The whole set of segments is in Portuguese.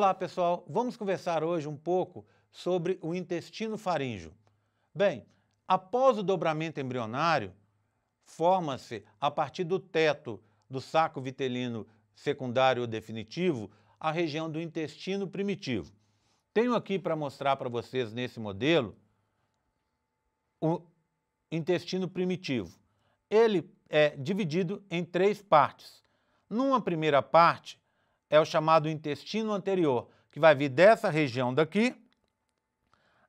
Olá, pessoal. Vamos conversar hoje um pouco sobre o intestino faríngeo. Bem, após o dobramento embrionário, forma-se a partir do teto do saco vitelino secundário ou definitivo a região do intestino primitivo. Tenho aqui para mostrar para vocês nesse modelo o intestino primitivo. Ele é dividido em três partes. Numa primeira parte, é o chamado intestino anterior, que vai vir dessa região daqui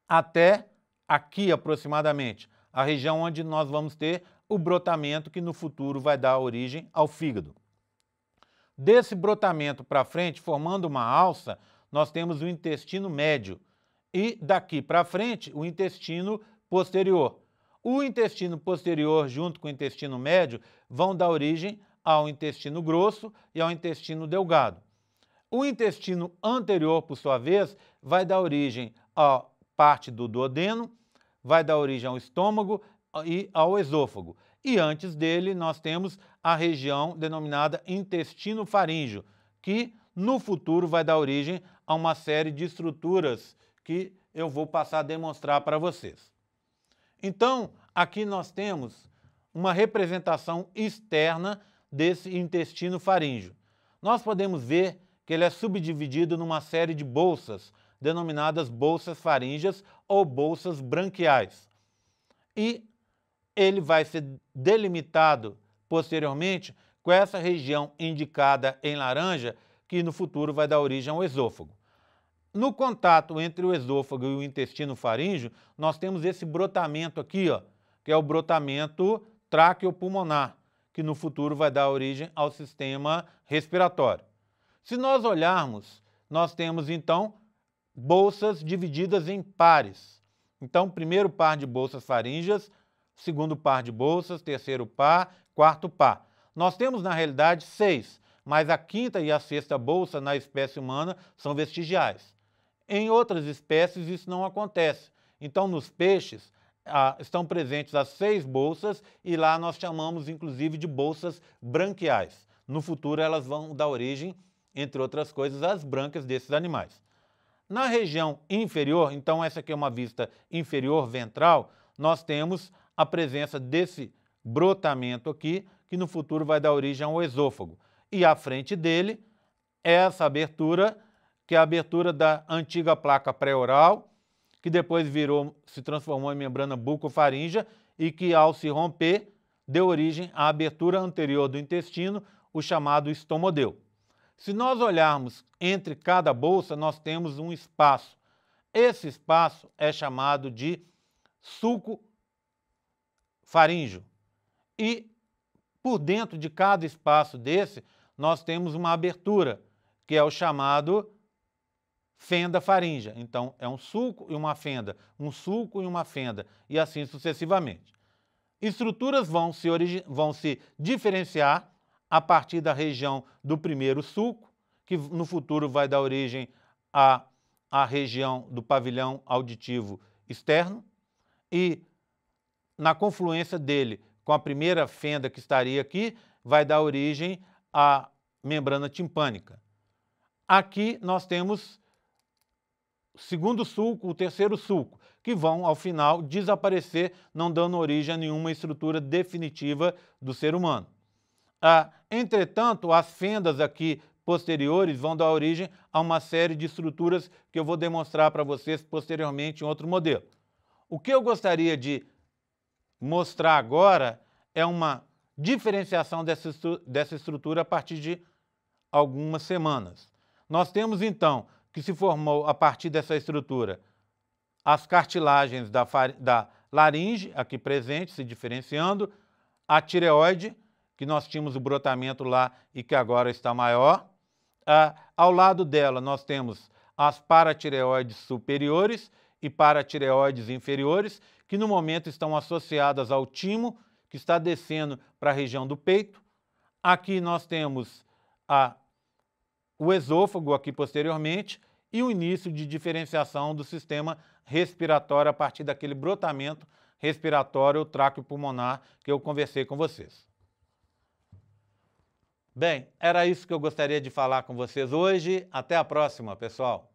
até aqui aproximadamente, a região onde nós vamos ter o brotamento que no futuro vai dar origem ao fígado. Desse brotamento para frente, formando uma alça, nós temos o intestino médio e daqui para frente o intestino posterior. O intestino posterior junto com o intestino médio vão dar origem ao intestino grosso e ao intestino delgado. O intestino anterior, por sua vez, vai dar origem à parte do duodeno, vai dar origem ao estômago e ao esôfago. E antes dele, nós temos a região denominada intestino faríngeo, que no futuro vai dar origem a uma série de estruturas que eu vou passar a demonstrar para vocês. Então, aqui nós temos uma representação externa desse intestino faríngeo. Nós podemos ver que ele é subdividido numa série de bolsas, denominadas bolsas faríngeas ou bolsas branquiais. E ele vai ser delimitado posteriormente com essa região indicada em laranja, que no futuro vai dar origem ao esôfago. No contato entre o esôfago e o intestino faríngeo, nós temos esse brotamento aqui, ó, que é o brotamento traqueopulmonar, que no futuro vai dar origem ao sistema respiratório. Se nós olharmos, nós temos então bolsas divididas em pares. Então, primeiro par de bolsas faríngeas, segundo par de bolsas, terceiro par, quarto par. Nós temos, na realidade, seis, mas a quinta e a sexta bolsa na espécie humana são vestigiais. Em outras espécies, isso não acontece. Então, nos peixes, estão presentes as seis bolsas e lá nós chamamos, inclusive, de bolsas branquiais. No futuro, elas vão dar origem entre outras coisas, as brancas desses animais. Na região inferior, então essa aqui é uma vista inferior ventral, nós temos a presença desse brotamento aqui, que no futuro vai dar origem ao esôfago. E à frente dele, essa abertura, que é a abertura da antiga placa pré-oral, que depois virou, se transformou em membrana bucofaríngea e que, ao se romper, deu origem à abertura anterior do intestino, o chamado estomodeu. Se nós olharmos entre cada bolsa, nós temos um espaço. Esse espaço é chamado de sulco faríngeo. E por dentro de cada espaço desse, nós temos uma abertura, que é o chamado fenda faríngea. Então, é um sulco e uma fenda, um sulco e uma fenda, e assim sucessivamente. Estruturas vão se, vão se diferenciar a partir da região do primeiro sulco, que no futuro vai dar origem à, à região do pavilhão auditivo externo, e na confluência dele com a primeira fenda que estaria aqui, vai dar origem à membrana timpânica. Aqui nós temos o segundo sulco, o terceiro sulco, que vão, ao final, desaparecer, não dando origem a nenhuma estrutura definitiva do ser humano. Ah, entretanto, as fendas aqui posteriores vão dar origem a uma série de estruturas que eu vou demonstrar para vocês posteriormente em outro modelo. O que eu gostaria de mostrar agora é uma diferenciação dessa, estru dessa estrutura a partir de algumas semanas. Nós temos então que se formou a partir dessa estrutura as cartilagens da, da laringe, aqui presente, se diferenciando, a tireoide, que nós tínhamos o brotamento lá e que agora está maior. Ah, ao lado dela, nós temos as paratireoides superiores e paratireoides inferiores, que no momento estão associadas ao timo, que está descendo para a região do peito. Aqui nós temos a, ah, o esôfago, aqui posteriormente, e o início de diferenciação do sistema respiratório a partir daquele brotamento respiratório ou tráqueo pulmonar que eu conversei com vocês. Bem, era isso que eu gostaria de falar com vocês hoje. Até a próxima, pessoal!